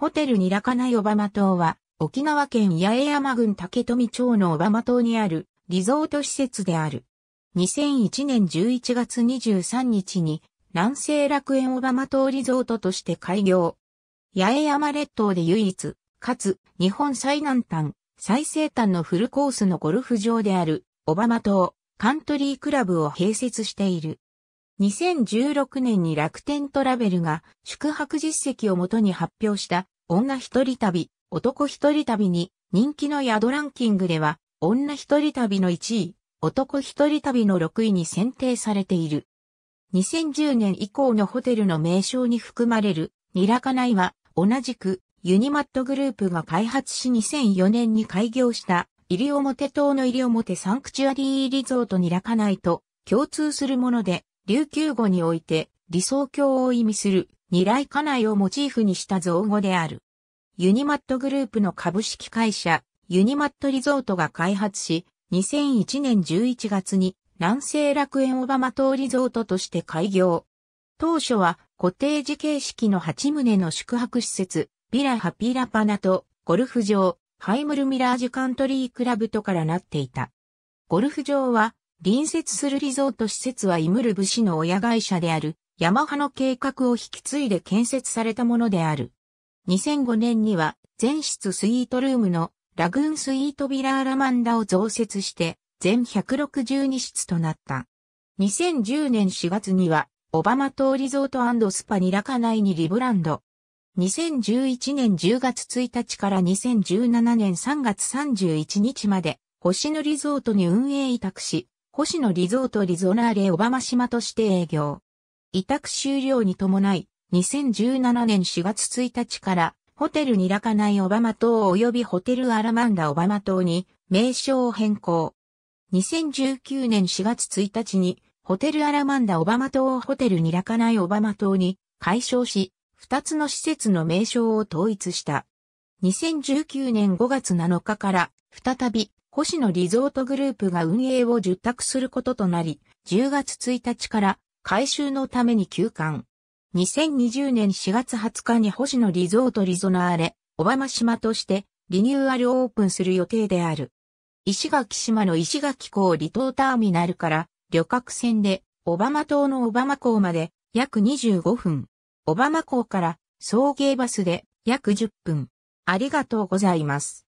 ホテルニラカナいオバマ島は、沖縄県八重山郡竹富町のオバマ島にあるリゾート施設である。2001年11月23日に南西楽園オバマ島リゾートとして開業。八重山列島で唯一、かつ日本最南端、最西端のフルコースのゴルフ場であるオバマ島カントリークラブを併設している。2016年に楽天トラベルが宿泊実績をもとに発表した女一人旅、男一人旅に人気の宿ランキングでは女一人旅の1位、男一人旅の6位に選定されている。2010年以降のホテルの名称に含まれるニラカナイは同じくユニマットグループが開発し2004年に開業した入表島の入表サンクチュアリーリゾートニラカナイと共通するもので琉球語において理想郷を意味する二来家内をモチーフにした造語である。ユニマットグループの株式会社、ユニマットリゾートが開発し、2001年11月に南西楽園オバマ島リゾートとして開業。当初はコテージ形式の8棟の宿泊施設、ビラハピラパナとゴルフ場、ハイムルミラージュカントリークラブとからなっていた。ゴルフ場は隣接するリゾート施設はイムルブ氏の親会社である、ヤマハの計画を引き継いで建設されたものである。2005年には、全室スイートルームのラグーンスイートビラーラマンダを増設して、全162室となった。2010年4月には、オバマ島リゾートスパニラカ内にリブランド。2011年10月1日から2017年3月31日まで、星野リゾートに運営委託し、星野リゾートリゾナーレ小浜島として営業。委託終了に伴い、2017年4月1日から、ホテルニラカナイオバマ島及びホテルアラマンダオバマ島に名称を変更。2019年4月1日に、ホテルアラマンダオバマ島をホテルニラカナイオバマ島に解消し、2つの施設の名称を統一した。2019年5月7日から、再び星野リゾートグループが運営を受託することとなり、10月1日から改修のために休館。2020年4月20日に星野リゾートリゾナーレ、小浜島としてリニューアルオープンする予定である。石垣島の石垣港離島ターミナルから旅客船で小浜島の小浜港まで約25分。小浜港から送迎バスで約10分。ありがとうございます。